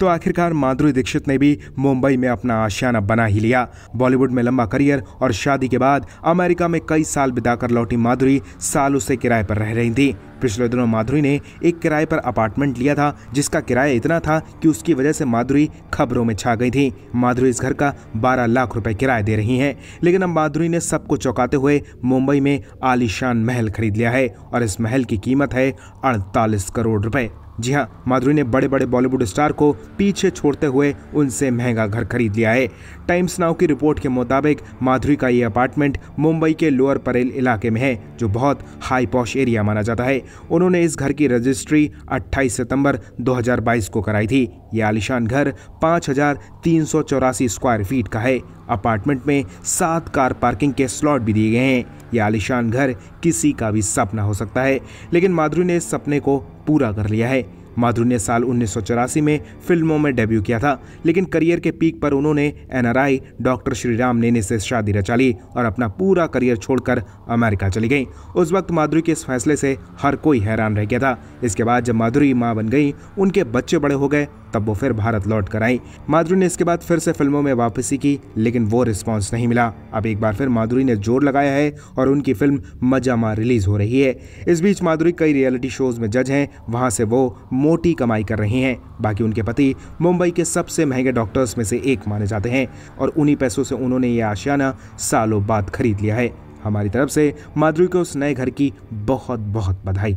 तो आखिरकार माधुरी दीक्षित ने भी मुंबई में अपना आशियाना बना ही लिया बॉलीवुड में लंबा करियर और शादी के बाद अमेरिका में कई साल बिताकर लौटी माधुरी सालों से किराए पर रह रही थी पिछले दिनों माधुरी ने एक किराए पर अपार्टमेंट लिया था जिसका किराया इतना था कि उसकी वजह से माधुरी खबरों में छा गई थी माधुरी इस घर का 12 लाख रुपए किराया दे रही हैं लेकिन अब माधुरी ने सबको चौंकाते हुए मुंबई में आलिशान महल खरीद लिया है और इस महल की कीमत है अड़तालीस करोड़ रुपए जी हाँ माधुरी ने बड़े बड़े बॉलीवुड स्टार को पीछे छोड़ते हुए उनसे महंगा घर खरीद लिया है टाइम्स नाउ की रिपोर्ट के मुताबिक माधुरी का ये अपार्टमेंट मुंबई के लोअर परेल इलाके में है जो बहुत हाई पॉश एरिया माना जाता है उन्होंने इस घर की रजिस्ट्री 28 सितंबर 2022 को कराई थी ये आलिशान घर पाँच स्क्वायर फीट का है अपार्टमेंट में सात कार पार्किंग के स्लॉट भी दिए गए हैं यह आलिशान घर किसी का भी सपना हो सकता है लेकिन माधुरी ने इस सपने को पूरा कर लिया है माधुरी ने साल उन्नीस में फिल्मों में डेब्यू किया था लेकिन करियर के पीक पर उन्होंने एनआरआई डॉक्टर श्रीराम नेने से शादी रचा ली और अपना पूरा करियर छोड़कर अमेरिका चली गई उस वक्त माधुरी के इस फैसले से हर कोई हैरान रह गया था इसके बाद जब माधुरी माँ बन गई उनके बच्चे बड़े हो गए तब वो फिर भारत लौट कर आई माधुरी ने इसके बाद फिर से फिल्मों में वापसी की लेकिन वो रिस्पॉन्स नहीं मिला अब एक बार फिर माधुरी ने जोर लगाया है और उनकी फिल्म मजामा रिलीज हो रही है इस बीच माधुरी कई रियलिटी शोज में जज हैं वहाँ से वो मोटी कमाई कर रही हैं बाकी उनके पति मुंबई के सबसे महंगे डॉक्टर्स में से एक माने जाते हैं और उन्हीं पैसों से उन्होंने ये आशियाना सालों बाद खरीद लिया है हमारी तरफ से माधुरी को उस नए घर की बहुत बहुत बधाई